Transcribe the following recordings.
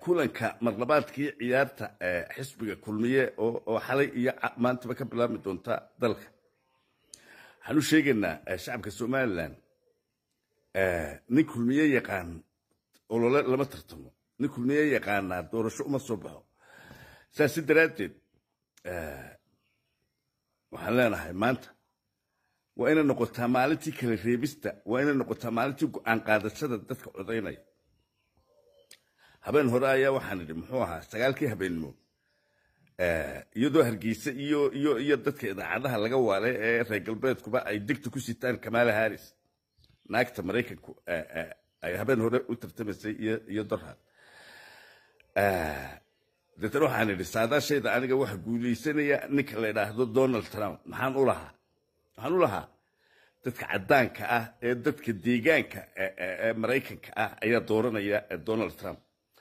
kulanka marlabaadkii ciyaarta xisbiga kulmiye oo xalay iyo maantaba ka bilaabmi doonta dalka waxaan u sheegaynaa shacabka somalilan nin kulmiye yaqaan olole lama tartamo nin kulmiye yaqaanaa doorasho uma soo baxo saas si daraaddeed waxaan leenahay maanta waa inay noqotaa maalintii kala reebista waa inay noqotaa maalintii go-aan qaadashada dadka codaynaya habeen hore ayaa waxaan idhi muxuu ahaa sagaalkii habeenimo eh, iyadoo hargeysa iyo iyo iyo dadka idaacadaha laga waalay ee reer galbeedkuba ay degta ku sitaan kamaala haris naagta maraykanku eh, eh, ay habeen hore u tartamaysay iyo dorhad deetana waxaan idhi saadaashayda aniga waxa guulaysanaya ninka la idhaahdo donald trump maxaan u lahaa maxaan u lahaa dadka caddaanka ah ee dadka deegaanka ee maraykanka ah ayaa dooranaya donald trump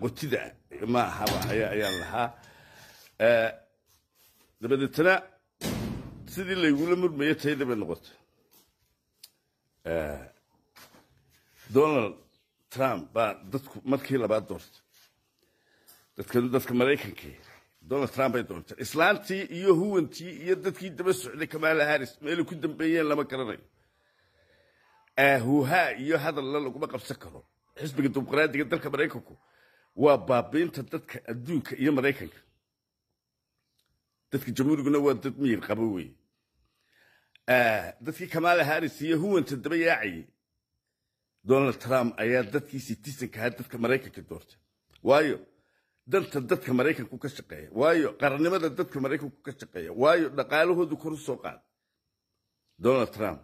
qotida eh, maahaba ayaan lahaa eh, dabadeetna sidii laygula murmayo tayada bay noqotay eh, donald trump baa dadku markii labaad doortay dadka maraykankii donald trump bay doortay islaantii iyo huwantii iyo dadkii daba socday kamala harris meelay ku dambeeyeen lama garanayo aahuhaa iyo hadalla laguma qabsan karo xisbiga dimuqraadiga dalka maraykanku waa baabiinta dadka adduunka iyo maraykanka dadka jamhuuriguna waa dad miyir qaba weye dadkii kamala harris iyo huwanta daba yaacayay donald trump ayaa dadkii sitisanka ahaa dadka maraykanka doortay waayo danta dadka maraykanku ka shaqeeya waayo qarannimada dadka maraykanku ka shaqeeya waayo dhaqaalahoodu koru soo qaad donald trump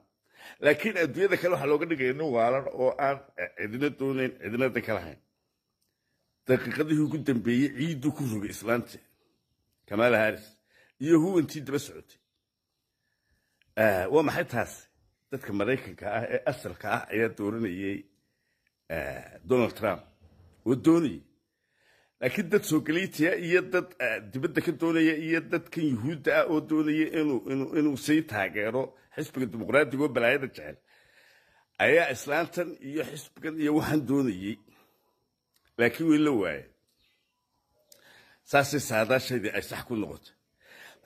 laakiin adduunyada kale waxaa looga dhigaya nin waalan oo aan cidina doonayn cidina danka lahayn daqiiqadihii ugu dambeeyey ciidduu ku rogay islaanta kamaal haris iyo huwantii daba socotay ah, waa maxay taas dadka maraykanka ah ee asalka ah ayaa dooranayay ah, donald trump oo doonayay laakiin dad soogaliitiya iyo dad ah, dibadda ka doonaya iyo dadkan yuhuudda ah oo doonaya inuu sii taageero xisbiga dimuqraadiga oo balaayada jecel ayaa islaantan iyo xisbigan iyo waxaan doonayey laakiin weli la waaya saasay saadaashaydii ay sax ku noqotay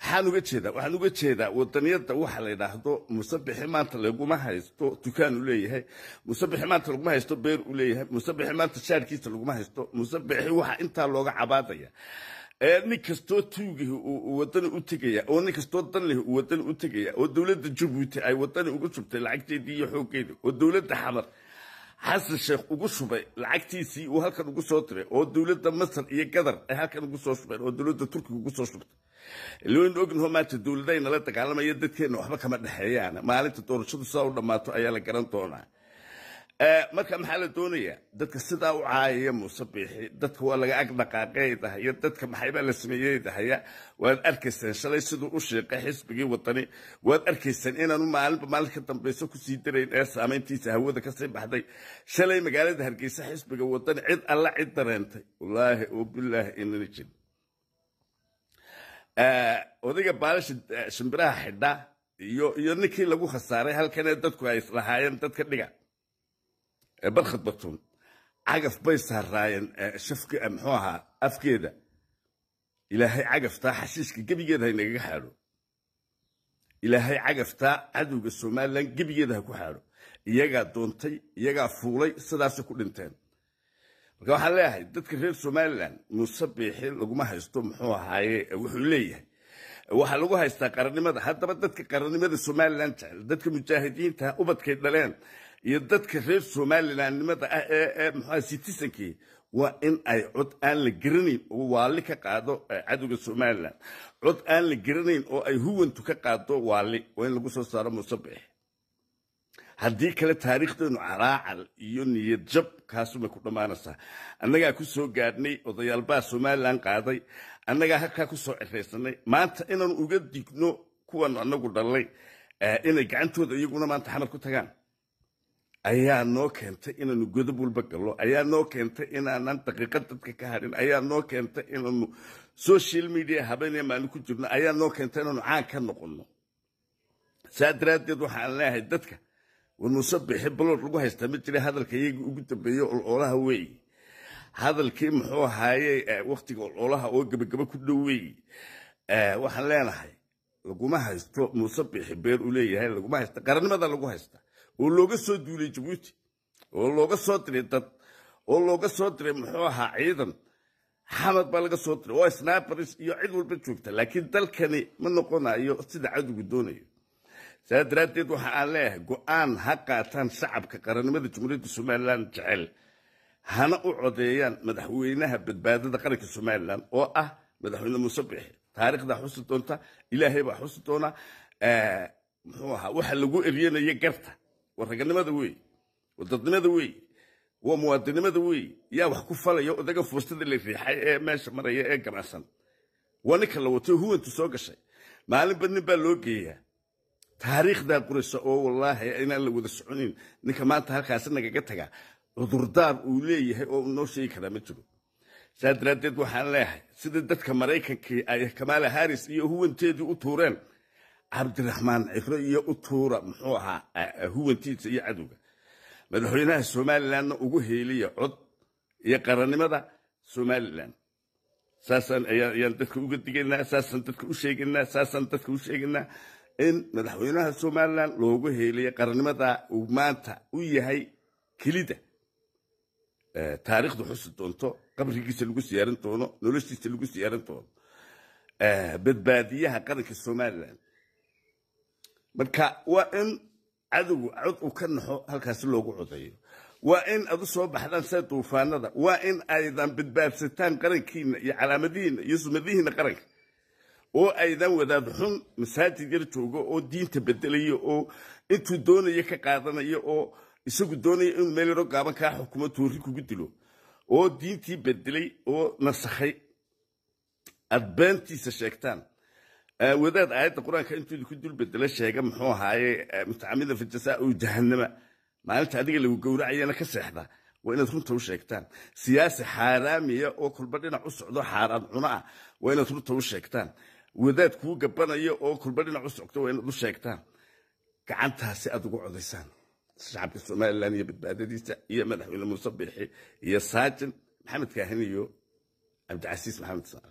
maxaan uga jeedaa waxaan uga jeedaa wadaniyadda waxa la yidhaahdo musabixi maanta laguma haysto dukaan u leeyahay musabixi maanta laguma haysto beer u leeyahay musabixi maanta shaarkiisa laguma haysto musabixi waxa intaa looga cabaadaya nin kastoo tuugih uu wadani u tegaya oo nin kastoo danlih uu wadani u tegaya oo dowladda jabuuti ay wadani ugu shubtay lacagteedii iyo xooggeedii oo dowladda xamar xasan sheekh ugu shubay lacagtiisii uu halkan ugu soo diray oo dowladda masar iyo gadar ay halkan ugu soo shubeen oo dowladda turkiga ugu soo shubtay lwaynu ognaho maanta dowladaynala dagaalamaya dadkeenna waxba kama dhexeeyaan maalinta doorashadu sidaa u dhammaato ayaa la garan doonaa Eh, marka maxaa la doonayaa dadka sidaa u caayaya muuse biixi dadka waa laga agdhaqaaqay dahaya dadka maxaybaa la sameeyey dahaya waad arkaysaan shalay siduu u shiiqay xisbigii wadani waad arkaysaan inaanu maalinba maalin ka dambayso kusii darayn ee saamayntiisa hawada kasii baxday shalay magaalada hargeysa xisbiga wadani cid alla cid dareentay walaahi oo bilaahi inana jirin odayga eh, baalisha eh, shimbiraha xidha iyo ninkii lagu khasaaray halkane dadku ay islahaayeen dadka dhiga barkhad batuun cagaf bay saaraayeen eh, shafki eh, muxuu ahaa afkeeda ilaahay cagaftaa xashiishka gebigeeda ha inagaga xaadho ilaahay cagaftaa cadowga somalilan gebigeeda ha ku xaadho iyagaa doontay iyagaa fuulay sidaasay ku dhinteen marka waxaan leeyahay dadka reer somalilan muuse biixi laguma haysto muxuu ahaaye wuxuu leeyahay waxaa lagu haystaa qarannimada haddaba dadka qarannimada somalilan jecel dadka mujaahidiinta ubadkay dhaleen iyo dadka reer somalilanimada ah ee mxua citizenkii waa in ay cod aan la garanayn oo waalli ka qaado e, cadowga somalilan cod aan la garanayn oo ay huwantu ka qaado waalli waa in lagu soo saaro muusabix haddii kale taariikhdeenu caraacal iyo niyadjab jab ku dhammaanaysaa annagaa ku soo gaadhnay odayaalbaha somalilan qaaday annagaa halkaa ku soo ciraysanay maanta inaan uga digno kuwan annagu dhallay e, inay gacantooda iyaguna maanta xamar ku tagaan ayaa noo keentay inaanu godob walba gallo ayaa noo keentay inaanan daqiiqa dadka ka hadhin ayaa noo keentay inaanu social media habeenee maalin ku jirno ayaa noo keentay inaanu caan ka noqonno saa daraaddeed waxaan leeyahay dadka warmuusabixe balood lagu haystaa ma jira hadalka iyaga ugu dambeeya ololaha wey hadalkii muxuu ahaaye waktiga ololaha oo gabagaba ku dhow wey waxaan leenahay laguma haysto muusabixi beer u leeyahay laguma haysta qarannimada lagu haysta oo looga soo duulay jabuuti oo looga soo diray dad oo looga soo diray muxuu ahaa ciidan xamad baa laga soo diray oo snabaris iyo cid walba joogta laakiin dalkani ma noqonayo sida cadowgu doonayo saa daraaddeed waxa aan leeyahay go'aan ha qaataan shacabka qaranimada jamhuuriyadda somalilan jecel hana u codeeyaan madaxweynaha badbaadada qaranka somalilan oo ah madaxweyne muuse biixi taarikhdaa xusi doonta ilaahay baa xusi doona muxuu ahaa waxa lagu eryanaya garta waa raganimada wey waa wey waa muwaadinimada wey yaa wax ku falaya odaga fuustada la riixay ee meesha maraya ee ganacsan waa ninka la wato huwantu soo gashay maalinba nin baa loo geeyaa taariikhdaa quraysa oo wallaahi inaan la wada soconin ninka maanta halkaasi nagaga taga cudurdaar uu leeyahay oo noo sheegi karaa ma jiro saa daraaddeed waxaan leeyahay sida dadka maraykankii ay kamaala harris iyo huwanteedii u tuureen cabdiraxmaan cikro iyo u tuura muxuu ahaa eh, eh, huwantiisa iyo cadowga madaxweynaha somalilandna ugu heeliya cod iyo qarannimada somalilan saasaan ayaan dadka uga digaynaa saasaan dadka u sheegaynaa saasaan dadka u sheegaynaa in madaxweynaha somalilan loogu heeliya qaranimada uu maanta u yahay kelida eh, taariikhda xusi doonto qabrigiisa lagu siyaarin doono noloshiisa lagu siyaarin doono badbaadiyaha qaranka somalilan marka waa in cadowgu cod uu ka naxo halkaasi loogu codayo waa in aad u soo baxdaan sida duufaanada waa in aydan badbaadsataan qarankiina iyo calaamadihiina iyo sumadihiina qaranka oo aydan wadaad xun masaajid yar joogo oo diinta bedelayo oo intuu doonayo ka qaadanayo oo isagu doonaya inuu meel yaro gaaban kaa xukumo toori kugu dilo oo diintii bedelay oo nasakhay aad beentiisa sheegtaan Eh, wadaad aayadda qur-aanka intuu ku dulbedelo sheega muxuu ahaaye eh, mutacamida fijasaau jahanama maalinta adiga lagu gowracayana ka seexda waa inaad runta u sheegtaan siyaasi xaaraamiya oo kolba dhinac u socdo xaaraad cuno ah waa inaad runta u sheegtaan wadaad kuu gabanaya oo kolba dhinac u socdo waa inaad u sheegtaan gacantaasi aad ugu codaysaan shacabka somalilan iyo badbaadadiisa iyo madaxweyne muuse biixi iyo saajin maxamed kaahin iyo cabdicasiis maxamed saar